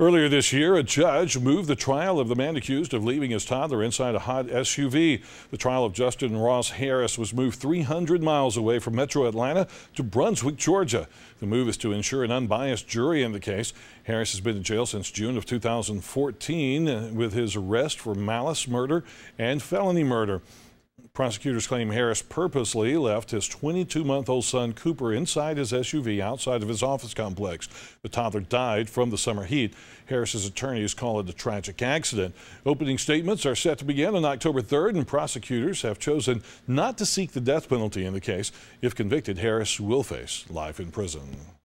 Earlier this year, a judge moved the trial of the man accused of leaving his toddler inside a hot SUV. The trial of Justin Ross Harris was moved 300 miles away from metro Atlanta to Brunswick, Georgia. The move is to ensure an unbiased jury in the case. Harris has been in jail since June of 2014 uh, with his arrest for malice murder and felony murder. Prosecutors claim Harris purposely left his 22 month old son Cooper inside his SUV outside of his office complex. The toddler died from the summer heat. Harris's attorneys call it a tragic accident. Opening statements are set to begin on October 3rd, and prosecutors have chosen not to seek the death penalty in the case. If convicted, Harris will face life in prison.